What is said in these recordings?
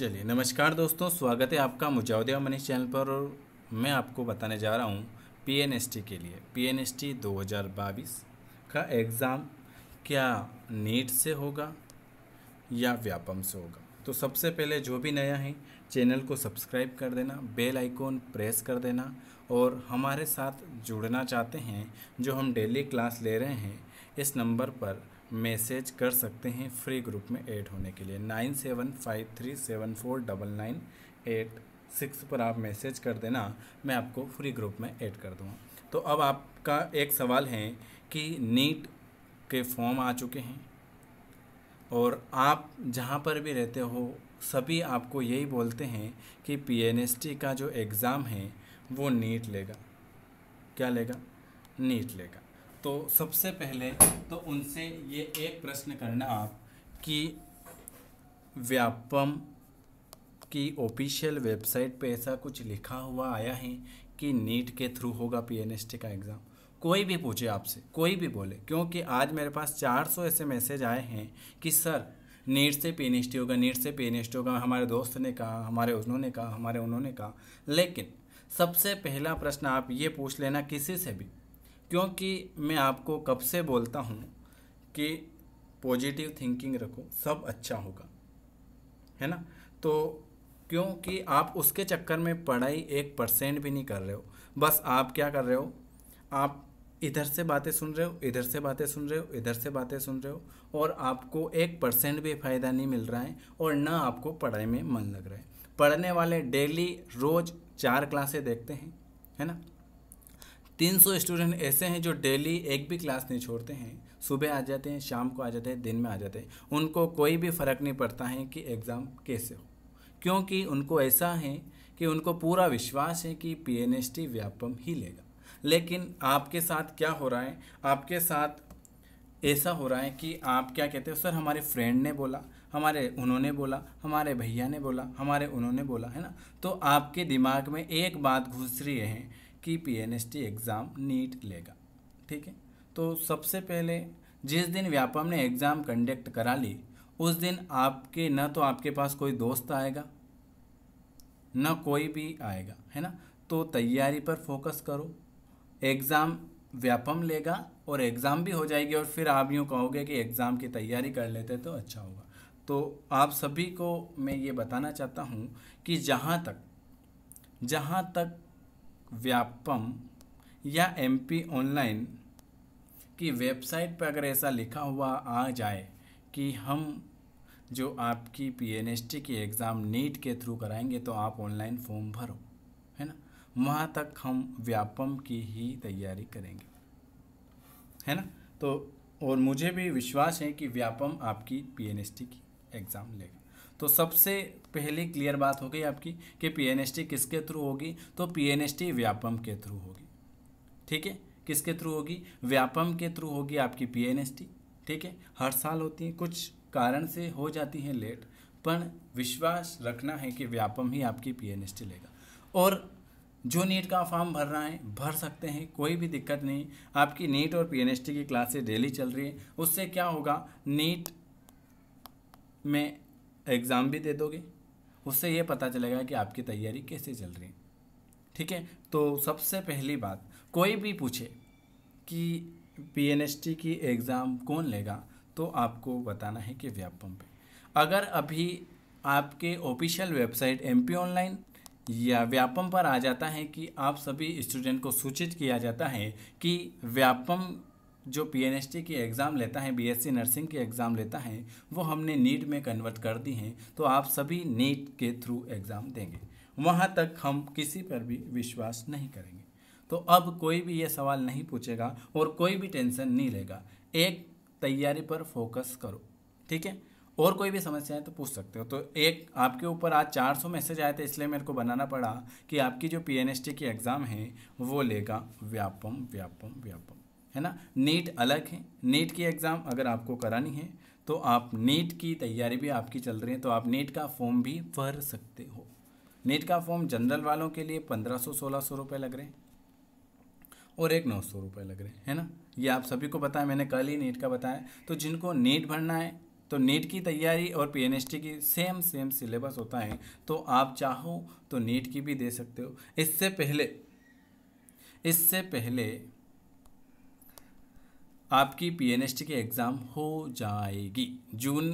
चलिए नमस्कार दोस्तों स्वागत है आपका मुजाउदिया मनीष चैनल पर और मैं आपको बताने जा रहा हूँ पीएनएसटी के लिए पीएनएसटी 2022 का एग्ज़ाम क्या नीट से होगा या व्यापम से होगा तो सबसे पहले जो भी नया है चैनल को सब्सक्राइब कर देना बेल आइकॉन प्रेस कर देना और हमारे साथ जुड़ना चाहते हैं जो हम डेली क्लास ले रहे हैं इस नंबर पर मैसेज कर सकते हैं फ्री ग्रुप में ऐड होने के लिए nine seven five three seven four double nine eight six पर आप मैसेज कर देना मैं आपको फ्री ग्रुप में ऐड कर दूँगा तो अब आपका एक सवाल है कि नीट के फॉर्म आ चुके हैं और आप जहाँ पर भी रहते हो सभी आपको यही बोलते हैं कि पीएनएसटी का जो एग्ज़ाम है वो नीट लेगा क्या लेगा नीट लेगा तो सबसे पहले तो उनसे ये एक प्रश्न करना आप कि व्यापम की ऑफिशियल वेबसाइट पे ऐसा कुछ लिखा हुआ आया है कि नीट के थ्रू होगा पीएनएसटी का एग्ज़ाम कोई भी पूछे आपसे कोई भी बोले क्योंकि आज मेरे पास 400 ऐसे मैसेज आए हैं कि सर नीट से पी होगा नीट से पी होगा हमारे दोस्त ने कहा हमारे उन्होंने कहा हमारे उन्होंने कहा लेकिन सबसे पहला प्रश्न आप ये पूछ लेना किसी से भी क्योंकि मैं आपको कब से बोलता हूँ कि पॉजिटिव थिंकिंग रखो सब अच्छा होगा है ना तो क्योंकि आप उसके चक्कर में पढ़ाई एक परसेंट भी नहीं कर रहे हो बस आप क्या कर रहे हो आप इधर से बातें सुन रहे हो इधर से बातें सुन रहे हो इधर से बातें सुन रहे हो और आपको एक परसेंट भी फ़ायदा नहीं मिल रहा है और ना आपको पढ़ाई में मन लग रहा है पढ़ने वाले डेली रोज़ चार क्लासें देखते हैं है ना 300 स्टूडेंट ऐसे हैं जो डेली एक भी क्लास नहीं छोड़ते हैं सुबह आ जाते हैं शाम को आ जाते हैं दिन में आ जाते हैं उनको कोई भी फ़र्क नहीं पड़ता है कि एग्ज़ाम कैसे हो क्योंकि उनको ऐसा है कि उनको पूरा विश्वास है कि P N S T Vyapam ही लेगा लेकिन आपके साथ क्या हो रहा है आपके साथ ऐसा हो रहा है कि आप क्या कहते हो सर हमारे फ्रेंड ने बोला हमारे उन्होंने बोला हमारे भैया ने बोला हमारे उन्होंने बोला है ना तो आपके दिमाग में एक बात घुस रही है की पीएनएसटी एग्ज़ाम नीट लेगा ठीक है तो सबसे पहले जिस दिन व्यापम ने एग्ज़ाम कंडक्ट करा ली उस दिन आपके न तो आपके पास कोई दोस्त आएगा न कोई भी आएगा है ना तो तैयारी पर फोकस करो एग्ज़ाम व्यापम लेगा और एग्ज़ाम भी हो जाएगी और फिर आप यूँ कहोगे कि एग्ज़ाम की तैयारी कर लेते तो अच्छा होगा तो आप सभी को मैं ये बताना चाहता हूँ कि जहाँ तक जहाँ तक व्यापम या एमपी ऑनलाइन की वेबसाइट पर अगर ऐसा लिखा हुआ आ जाए कि हम जो आपकी पीएनएसटी की एग्ज़ाम नीट के थ्रू कराएंगे तो आप ऑनलाइन फॉर्म भरो है ना वहाँ तक हम व्यापम की ही तैयारी करेंगे है ना तो और मुझे भी विश्वास है कि व्यापम आपकी पीएनएसटी की एग्ज़ाम लेगा तो सबसे पहले क्लियर बात हो गई आपकी कि पीएनएसटी किसके थ्रू होगी तो पीएनएसटी व्यापम के थ्रू होगी ठीक है किसके थ्रू होगी व्यापम के थ्रू होगी आपकी पीएनएसटी ठीक है हर साल होती है कुछ कारण से हो जाती है लेट पर विश्वास रखना है कि व्यापम ही आपकी पीएनएसटी लेगा और जो नीट का फॉर्म भर रहा है भर सकते हैं कोई भी दिक्कत नहीं आपकी नीट और पीएनएसटी की क्लासेस डेली चल रही है उससे क्या होगा नीट में एग्ज़ाम भी दे दोगे उससे ये पता चलेगा कि आपकी तैयारी कैसे चल रही है ठीक है तो सबसे पहली बात कोई भी पूछे कि पी की एग्ज़ाम कौन लेगा तो आपको बताना है कि व्यापम पे अगर अभी आपके official website M P online या व्यापम पर आ जाता है कि आप सभी स्टूडेंट को सूचित किया जाता है कि व्यापम जो पीएनएसटी की एग्ज़ाम लेता है बीएससी नर्सिंग की एग्ज़ाम लेता है वो हमने नीट में कन्वर्ट कर दी हैं तो आप सभी नीट के थ्रू एग्ज़ाम देंगे वहाँ तक हम किसी पर भी विश्वास नहीं करेंगे तो अब कोई भी ये सवाल नहीं पूछेगा और कोई भी टेंशन नहीं लेगा एक तैयारी पर फोकस करो ठीक है और कोई भी समस्या है तो पूछ सकते हो तो एक आपके ऊपर आज 400 मैसेज आए थे इसलिए मेरे को बनाना पड़ा कि आपकी जो पीएनएसटी की एग्ज़ाम है वो लेगा व्यापम व्यापम व्यापम है ना नेट अलग है नेट की एग्ज़ाम अगर आपको करानी है तो आप नेट की तैयारी भी आपकी चल रही है तो आप नेट का फॉर्म भी भर सकते हो नेट का फॉर्म जनरल वालों के लिए पंद्रह सौ सोलह सौ रुपये लग रहे हैं और एक नौ सौ रुपये लग रहे हैं है ना ये आप सभी को बताया मैंने कल ही नेट का बताया तो जिनको नेट भरना है तो नेट की तैयारी और पी की सेम सेम सिलेबस होता है तो आप चाहो तो नेट की भी दे सकते हो इससे पहले इससे पहले आपकी पीएनएसटी की एग्ज़ाम हो जाएगी जून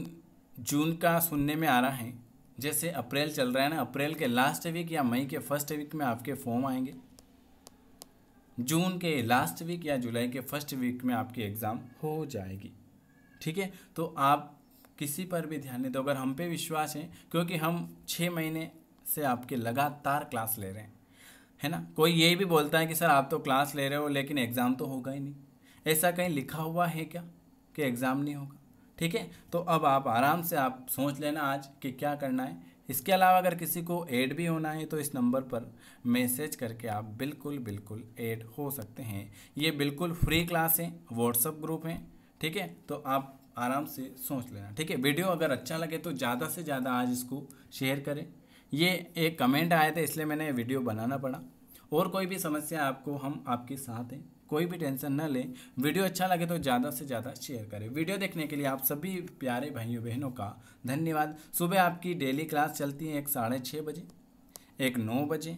जून का सुनने में आ रहा है जैसे अप्रैल चल रहा है ना अप्रैल के लास्ट वीक या मई के फर्स्ट वीक में आपके फॉर्म आएंगे जून के लास्ट वीक या जुलाई के फर्स्ट वीक में आपकी एग्ज़ाम हो जाएगी ठीक है तो आप किसी पर भी ध्यान नहीं दो अगर हम पे विश्वास है क्योंकि हम छः महीने से आपके लगातार क्लास ले रहे हैं है ना कोई ये भी बोलता है कि सर आप तो क्लास ले रहे हो लेकिन एग्ज़ाम तो होगा ही नहीं ऐसा कहीं लिखा हुआ है क्या कि एग्ज़ाम नहीं होगा ठीक है तो अब आप आराम से आप सोच लेना आज कि क्या करना है इसके अलावा अगर किसी को ऐड भी होना है तो इस नंबर पर मैसेज करके आप बिल्कुल बिल्कुल ऐड हो सकते हैं ये बिल्कुल फ्री क्लास है व्हाट्सअप ग्रुप है ठीक है तो आप आराम से सोच लेना ठीक है वीडियो अगर अच्छा लगे तो ज़्यादा से ज़्यादा आज इसको शेयर करें ये एक कमेंट आया था इसलिए मैंने वीडियो बनाना पड़ा और कोई भी समस्या आपको हम आपके साथ हैं कोई भी टेंशन ना लें वीडियो अच्छा लगे तो ज़्यादा से ज़्यादा शेयर करें वीडियो देखने के लिए आप सभी प्यारे भाइयों बहनों का धन्यवाद सुबह आपकी डेली क्लास चलती है एक साढ़े छः बजे एक नौ बजे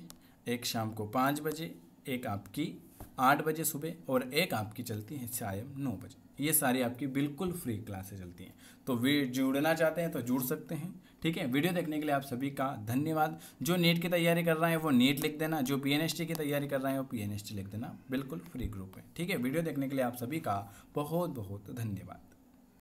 एक शाम को पाँच बजे एक आपकी आठ बजे सुबह और एक आपकी चलती है शायद नौ बजे ये सारी आपकी बिल्कुल फ्री क्लासेस चलती हैं तो वे जुड़ना चाहते हैं तो जुड़ सकते हैं ठीक है वीडियो देखने के लिए आप सभी का धन्यवाद जो नेट की तैयारी कर रहे हैं वो नेट लिख देना जो पी की तैयारी कर रहे हैं वो पी लिख देना बिल्कुल फ्री ग्रुप है ठीक है वीडियो देखने के लिए आप सभी का बहुत बहुत धन्यवाद